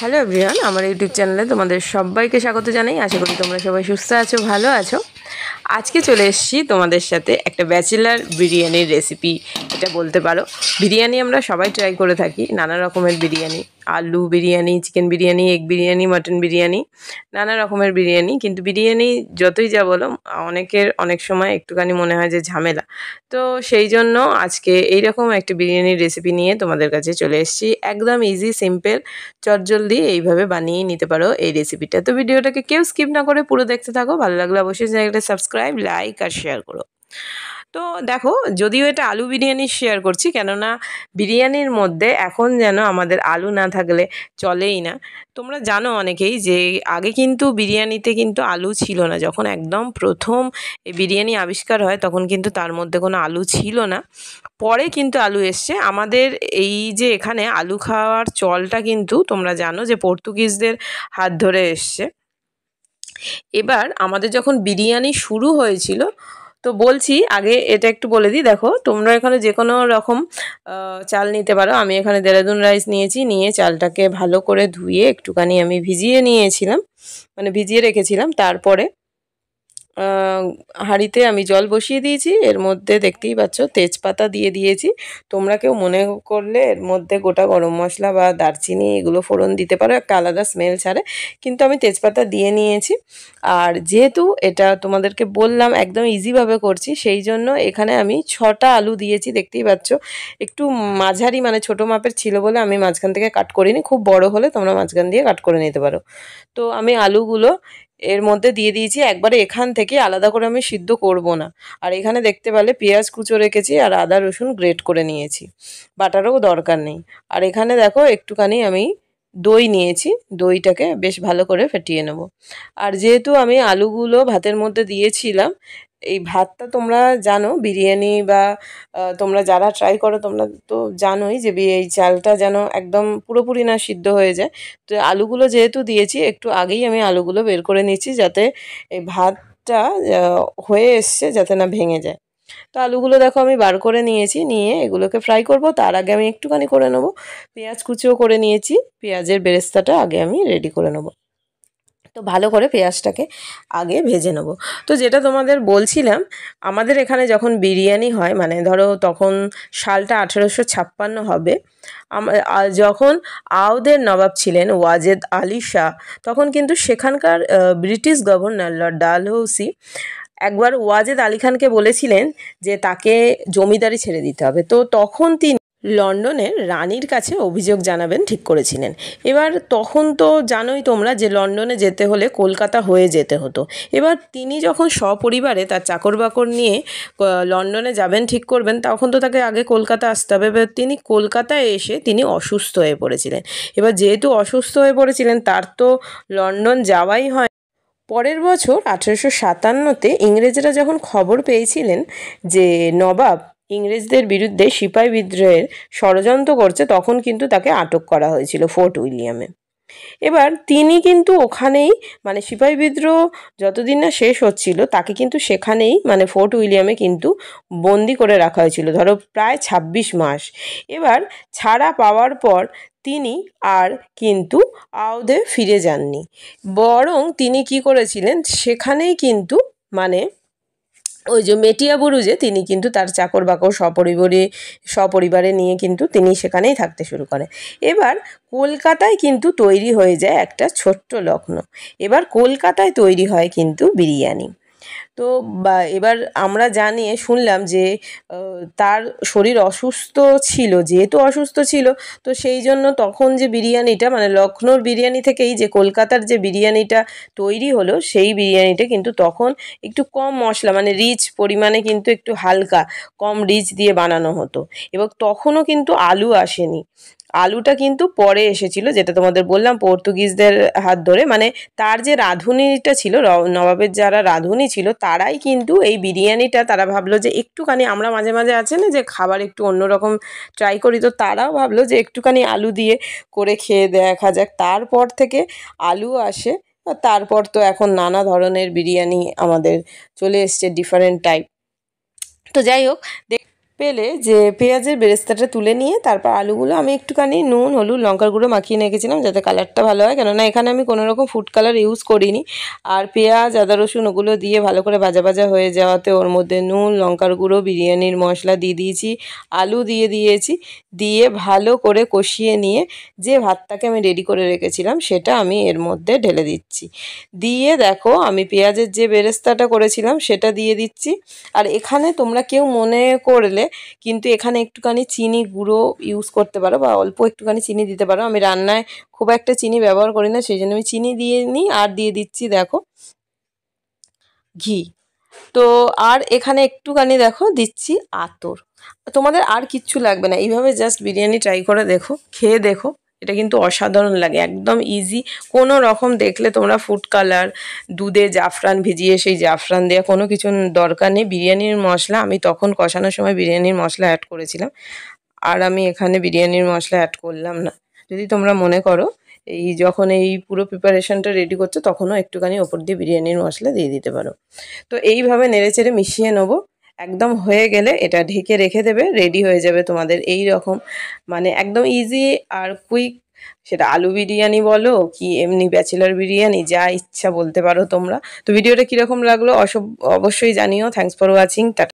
hello everyone আমার YouTube চ্যানেলে তোমাদের সবাইকে স্বাগত জানাই আশা করি তোমরা সবাই সুস্থ আছো ভালো আছো আজকে চলে এসেছি তোমাদের সাথে একটা ব্যাচেলার বিরিয়ানির রেসিপি এটা বলতে পারো বিরিয়ানি আমরা সবাই ট্রাই করে থাকি নানা রকমের বিরিয়ানি আলু biryani chicken biryani egg biryani mutton biryani নানা রকমের বিরিয়ানি কিন্তু বিরিয়ানি যতই যা বলো অনেকের অনেক সময় একটুখানি মনে হয় যে ঝামেলা তো সেই জন্য আজকে এই রকম একটা বিরিয়ানির রেসিপি নিয়ে তোমাদের কাছে চলে এসেছি একদম ইজি সিম্পল চটজলদি এইভাবে বানিয়ে নিতে পারো এই রেসিপিটা তো ভিডিওটাকে কেউ স্কিপ না করে পুরো দেখতে থাকো ভালো লাগলে অবশ্যই চ্যানেলটা সাবস্ক্রাইব লাইক আর শেয়ার করো তো দেখো যদিও এটা আলু বিরিয়ানি শেয়ার করছি কেননা বিরিয়ানির মধ্যে এখন যেন আমাদের আলু না থাকলে চলেই না তোমরা জানো অনেকেই যে আগে কিন্তু বিরিয়ানিতে কিন্তু আলু ছিল না যখন একদম প্রথম বিরিয়ানি আবিষ্কার হয় তখন কিন্তু তার মধ্যে কোনো আলু ছিল না পরে কিন্তু আলু এসছে আমাদের এই যে এখানে আলু খাওয়ার চলটা কিন্তু তোমরা জানো যে পর্তুগিজদের হাত ধরে এসছে এবার আমাদের যখন বিরিয়ানি শুরু হয়েছিল তো বলছি আগে এটা একটু বলে দিই দেখো তোমরা এখানে যে কোনো রকম চাল নিতে পারো আমি এখানে দেরাদুন রাইস নিয়েছি নিয়ে চালটাকে ভালো করে ধুয়ে একটুখানি আমি ভিজিয়ে নিয়েছিলাম মানে ভিজিয়ে রেখেছিলাম তারপরে হাঁড়িতে আমি জল বসিয়ে দিয়েছি এর মধ্যে দেখতেই পাচ্ছ তেজপাতা দিয়ে দিয়েছি তোমরা কেউ মনে করলে এর মধ্যে গোটা গরম মশলা বা দারচিনি এগুলো ফোড়ন দিতে পারো একটা আলাদা স্মেল ছাড়ে কিন্তু আমি তেজপাতা দিয়ে নিয়েছি আর যেহেতু এটা তোমাদেরকে বললাম একদম ইজিভাবে করছি সেই জন্য এখানে আমি ছটা আলু দিয়েছি দেখতেই পাচ্ছ একটু মাঝারি মানে ছোট মাপের ছিল বলে আমি মাঝখান থেকে কাট করিনি খুব বড় হলে তোমরা মাঝখান দিয়ে কাট করে নিতে পারো তো আমি আলুগুলো এর মধ্যে দিয়ে দিয়েছি একবারে এখান থেকে আলাদা করে আমি সিদ্ধ করব না আর এখানে দেখতে পেলে পেঁয়াজ কুচো রেখেছি আর আদা রসুন গ্রেট করে নিয়েছি বাটারও দরকার নেই আর এখানে দেখো একটুখানি আমি দই নিয়েছি দইটাকে বেশ ভালো করে ফেটিয়ে নেব আর যেহেতু আমি আলুগুলো ভাতের মধ্যে দিয়েছিলাম এই ভাতটা তোমরা জানো বিরিয়ানি বা তোমরা যারা ট্রাই করো তোমরা তো জানোই যে এই চালটা যেন একদম পুরোপুরি না সিদ্ধ হয়ে যায় তো আলুগুলো যেহেতু দিয়েছি একটু আগেই আমি আলুগুলো বের করে নিচ্ছি যাতে এই ভাতটা হয়ে এসছে যাতে না ভেঙে যায় তো আলুগুলো দেখো আমি বার করে নিয়েছি নিয়ে এগুলোকে ফ্রাই করব তার আগে আমি একটুখানি করে নেব পেঁয়াজ কুচিও করে নিয়েছি পেঁয়াজের বেরেস্তাটা আগে আমি রেডি করে নেবো তো ভালো করে পেঁয়াজটাকে আগে ভেজে নেব তো যেটা তোমাদের বলছিলাম আমাদের এখানে যখন বিরিয়ানি হয় মানে ধরো তখন সালটা আঠেরোশো ছাপ্পান্ন হবে যখন আউদের নবাব ছিলেন ওয়াজেদ আলী শাহ তখন কিন্তু সেখানকার ব্রিটিশ গভর্নর লর্ড ডালহৌসি একবার ওয়াজেদ আলী খানকে বলেছিলেন যে তাকে জমিদারি ছেড়ে দিতে হবে তো তখন তিনি লন্ডনের রানীর কাছে অভিযোগ জানাবেন ঠিক করেছিলেন এবার তখন তো জানোই তোমরা যে লন্ডনে যেতে হলে কলকাতা হয়ে যেতে হতো এবার তিনি যখন সপরিবারে তার চাকর বাকর নিয়ে লন্ডনে যাবেন ঠিক করবেন তখন তো তাকে আগে কলকাতা আসতে হবে এবার তিনি কলকাতায় এসে তিনি অসুস্থ হয়ে পড়েছিলেন এবার যেহেতু অসুস্থ হয়ে পড়েছিলেন তার তো লন্ডন যাওয়াই হয় পরের বছর আঠেরোশো সাতান্নতে ইংরেজরা যখন খবর পেয়েছিলেন যে নবাব ইংরেজদের বিরুদ্ধে সিপাই বিদ্রোহের ষড়যন্ত্র করছে তখন কিন্তু তাকে আটক করা হয়েছিল ফোর্ট উইলিয়ামে এবার তিনি কিন্তু ওখানেই মানে সিপাই বিদ্রোহ যতদিন না শেষ হচ্ছিল তাকে কিন্তু সেখানেই মানে ফোর্ট উইলিয়ামে কিন্তু বন্দি করে রাখা হয়েছিল ধরো প্রায় ২৬ মাস এবার ছাড়া পাওয়ার পর তিনি আর কিন্তু আওধে ফিরে যাননি বরং তিনি কি করেছিলেন সেখানেই কিন্তু মানে ওই যে মেটিয়া বুরুজে তিনি কিন্তু তার চাকর বাকর সপরিবারে সপরিবারে নিয়ে কিন্তু তিনি সেখানেই থাকতে শুরু করে এবার কলকাতায় কিন্তু তৈরি হয়ে যায় একটা ছোট্ট লক্ষ্ণ এবার কলকাতায় তৈরি হয় কিন্তু বিরিয়ানি তো বা এবার আমরা জানিয়ে শুনলাম যে তার শরীর অসুস্থ ছিল যেহেতু অসুস্থ ছিল তো সেই জন্য তখন যে বিরিয়ানিটা মানে লক্ষ্ণৌর বিরিয়ানি থেকেই যে কলকাতার যে বিরিয়ানিটা তৈরি হলো সেই বিরিয়ানিটা কিন্তু তখন একটু কম মশলা মানে রিচ পরিমাণে কিন্তু একটু হালকা কম রিচ দিয়ে বানানো হতো এবং তখনও কিন্তু আলু আসেনি আলুটা কিন্তু পরে এসেছিল যেটা তোমাদের বললাম পর্তুগিজদের হাত ধরে মানে তার যে রাঁধুনিটা ছিল নবাবের যারা রাঁধুনি ছিল তারাই কিন্তু এই বিরিয়ানিটা তারা ভাবলো যে একটুখানি আমরা মাঝে মাঝে আছে না যে খাবার একটু অন্যরকম ট্রাই করি তো তারাও ভাবলো যে একটুখানি আলু দিয়ে করে খেয়ে দেখা যাক তারপর থেকে আলু আসে তারপর তো এখন নানা ধরনের বিরিয়ানি আমাদের চলে এসছে ডিফারেন্ট টাইপ তো যাই হোক দেখ পেলে যে পেঁয়াজের বেরেস্তাটা তুলে নিয়ে তারপর আলুগুলো আমি একটুখানি নুন হলুদ লঙ্কার গুঁড়ো মাখিয়ে রেখেছিলাম যাতে কালারটা ভালো হয় কেননা এখানে আমি কোনো রকম ফুড কালার ইউজ করিনি আর পেঁয়াজ আদা রসুন ওগুলো দিয়ে ভালো করে ভাজা ভাজা হয়ে যাওয়াতে ওর মধ্যে নুন লঙ্কার গুঁড়ো বিরিয়ানির মশলা দিয়ে দিয়েছি আলু দিয়ে দিয়েছি দিয়ে ভালো করে কষিয়ে নিয়ে যে ভাতটাকে আমি রেডি করে রেখেছিলাম সেটা আমি এর মধ্যে ঢেলে দিচ্ছি দিয়ে দেখো আমি পেঁয়াজের যে বেরেস্তাটা করেছিলাম সেটা দিয়ে দিচ্ছি আর এখানে তোমরা কেউ মনে করলে কিন্তু এখানে একটুখানি চিনি গুঁড়ো ইউজ করতে পারো বা অল্প একটুখানি চিনি দিতে পারো আমি রান্নায় খুব একটা চিনি ব্যবহার করি না সেই জন্য আমি চিনি দিয়ে নিই আর দিয়ে দিচ্ছি দেখো ঘি তো আর এখানে একটুখানি দেখো দিচ্ছি আতর তোমাদের আর কিচ্ছু লাগবে না এইভাবে জাস্ট বিরিয়ানি ট্রাই করে দেখো খেয়ে দেখো এটা কিন্তু অসাধারণ লাগে একদম ইজি কোনো রকম দেখলে তোমরা ফুড কালার দুধে জাফরান ভিজিয়ে সেই জাফরান দেওয়া কোনো কিছু দরকার নেই বিরিয়ানির মশলা আমি তখন কষানোর সময় বিরিয়ানির মশলা অ্যাড করেছিলাম আর আমি এখানে বিরিয়ানির মশলা অ্যাড করলাম না যদি তোমরা মনে করো এই যখন এই পুরো প্রিপারেশনটা রেডি করছো তখনও একটুখানি ওপর দিয়ে বিরিয়ানির মশলা দিয়ে দিতে পারো তো এইভাবে নেড়ে চেড়ে মিশিয়ে নেবো একদম হয়ে গেলে এটা ঢেকে রেখে দেবে রেডি হয়ে যাবে তোমাদের এই রকম মানে একদম ইজি আর কুইক সেটা আলু বিরিয়ানি বলো কি এমনি ব্যাচেলার বিরিয়ানি যা ইচ্ছা বলতে পারো তোমরা তো ভিডিওটা কীরকম লাগলো অবশ্যই জানিও থ্যাংকস ফর ওয়াচিং টাটা